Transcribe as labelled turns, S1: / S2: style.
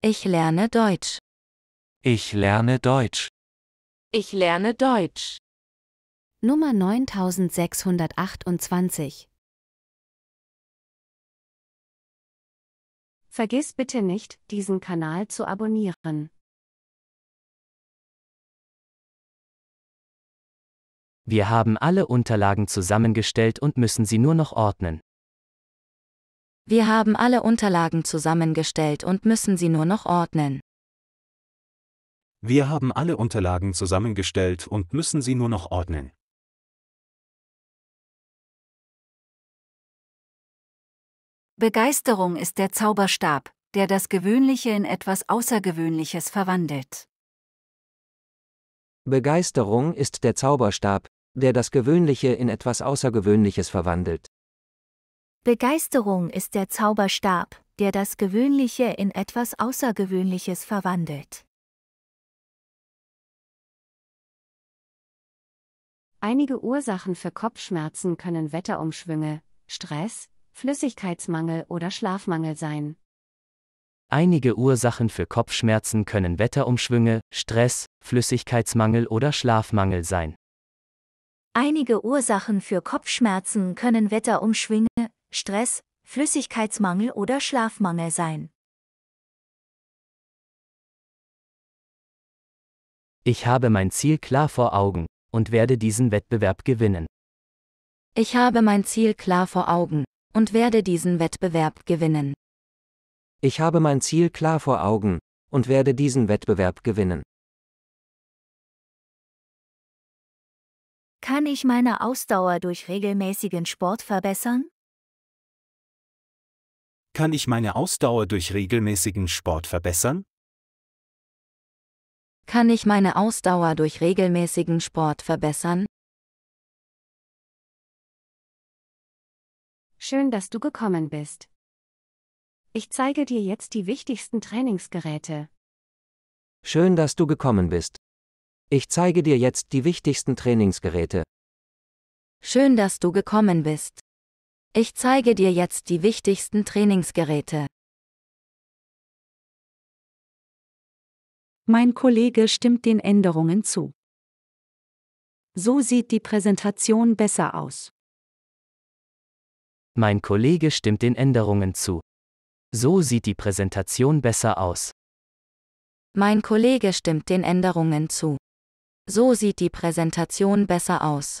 S1: Ich lerne Deutsch. Ich lerne Deutsch. Ich lerne Deutsch. Nummer 9628. Vergiss bitte nicht, diesen Kanal zu abonnieren. Wir haben alle Unterlagen zusammengestellt und müssen sie nur noch ordnen.
S2: Wir haben alle Unterlagen zusammengestellt und müssen sie nur noch ordnen.
S1: Wir haben alle Unterlagen zusammengestellt und müssen sie nur noch ordnen. Begeisterung ist der Zauberstab, der das Gewöhnliche in etwas Außergewöhnliches
S2: verwandelt.
S3: Begeisterung ist der Zauberstab, der das Gewöhnliche in etwas Außergewöhnliches verwandelt.
S2: Begeisterung
S1: ist der Zauberstab, der das Gewöhnliche in etwas Außergewöhnliches verwandelt. Einige Ursachen für Kopfschmerzen können Wetterumschwünge, Stress, Flüssigkeitsmangel
S2: oder Schlafmangel sein.
S4: Einige Ursachen für Kopfschmerzen können Wetterumschwünge, Stress, Flüssigkeitsmangel oder Schlafmangel sein.
S2: Einige Ursachen für Kopfschmerzen können Wetterumschwünge Stress,
S1: Flüssigkeitsmangel oder Schlafmangel sein.
S4: Ich habe mein Ziel klar vor Augen und werde diesen Wettbewerb gewinnen.
S2: Ich habe mein Ziel klar vor Augen und werde diesen
S1: Wettbewerb gewinnen. Ich habe mein Ziel klar vor Augen und werde diesen Wettbewerb gewinnen. Kann ich meine Ausdauer durch regelmäßigen Sport verbessern?
S3: Kann ich meine Ausdauer durch regelmäßigen Sport verbessern?
S1: Kann ich meine Ausdauer durch regelmäßigen Sport verbessern? Schön, dass du gekommen bist. Ich zeige dir jetzt die wichtigsten Trainingsgeräte.
S3: Schön, dass du gekommen bist. Ich zeige dir jetzt die wichtigsten Trainingsgeräte.
S1: Schön, dass du gekommen bist. Ich zeige dir jetzt die wichtigsten Trainingsgeräte. Mein Kollege stimmt den Änderungen zu. So sieht
S2: die Präsentation besser aus.
S4: Mein Kollege stimmt den Änderungen zu. So sieht die Präsentation besser aus.
S1: Mein Kollege stimmt den Änderungen zu. So sieht die Präsentation besser aus.